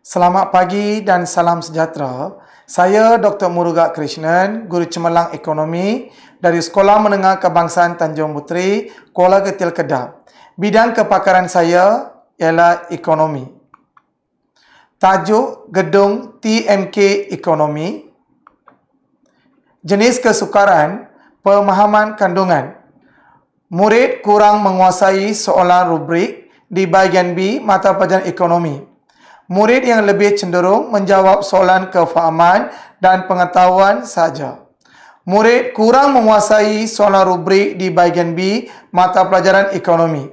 Selamat pagi dan salam sejahtera. Saya Dr. Muruga Krishnan, Guru Cemerlang Ekonomi dari Sekolah Menengah Kebangsaan Tanjung Puteri, Kuala Ketil Kedah. Bidang kepakaran saya ialah ekonomi. Tajuk gedung TMK Ekonomi. Jenis kesukaran pemahaman kandungan. Murid kurang menguasai soalan rubrik di bahagian B mata pelajaran ekonomi murid yang lebih cenderung menjawab soalan kefahaman dan pengetahuan sahaja. Murid kurang menguasai soalan rubrik di bahagian B mata pelajaran ekonomi.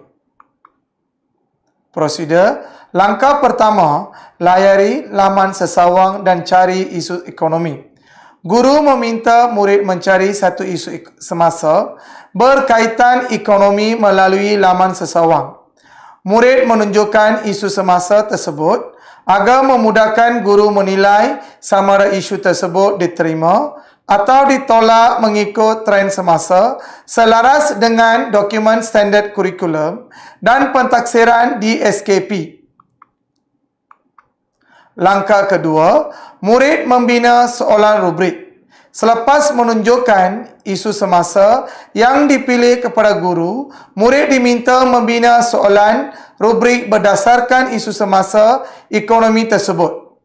Prosedur langkah pertama, layari laman sesawang dan cari isu ekonomi. Guru meminta murid mencari satu isu semasa berkaitan ekonomi melalui laman sesawang. Murid menunjukkan isu semasa tersebut agar memudahkan guru menilai sama ada isu tersebut diterima atau ditolak mengikut trend semasa selaras dengan dokumen standard kurikulum dan pentaksiran di SKP. Langkah kedua, murid membina soalan rubrik. Selepas menunjukkan isu semasa yang dipilih kepada guru, murid diminta membina soalan rubrik berdasarkan isu semasa ekonomi tersebut.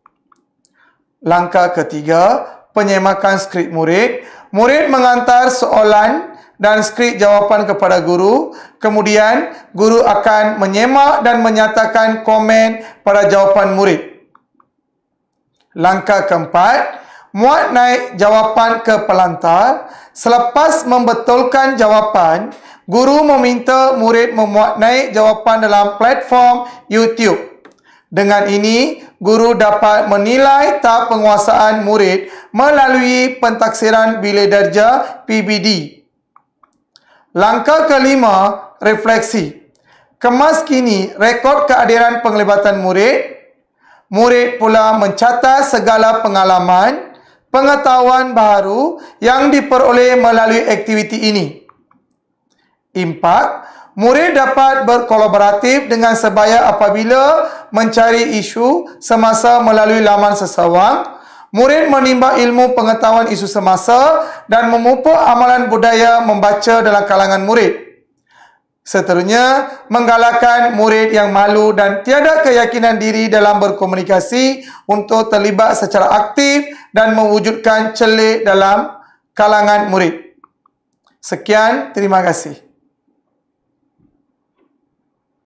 Langkah ketiga, penyemakan skrip murid. Murid mengantar soalan dan skrip jawapan kepada guru. Kemudian, guru akan menyemak dan menyatakan komen pada jawapan murid. Langkah keempat, Muat naik jawapan ke pelantar. Selepas membetulkan jawapan, guru meminta murid memuat naik jawapan dalam platform YouTube. Dengan ini, guru dapat menilai tahap penguasaan murid melalui pentaksiran bilik darjah PBD. Langkah kelima, refleksi. Kemas kini rekod kehadiran penglibatan murid. Murid pula mencatat segala pengalaman pengetahuan baru yang diperoleh melalui aktiviti ini. Empat, murid dapat berkolaboratif dengan sebaya apabila mencari isu semasa melalui laman sesawang. Murid menimba ilmu pengetahuan isu semasa dan memupuk amalan budaya membaca dalam kalangan murid. Seterusnya, menggalakkan murid yang malu dan tiada keyakinan diri dalam berkomunikasi untuk terlibat secara aktif dan mewujudkan celik dalam kalangan murid. Sekian, terima kasih.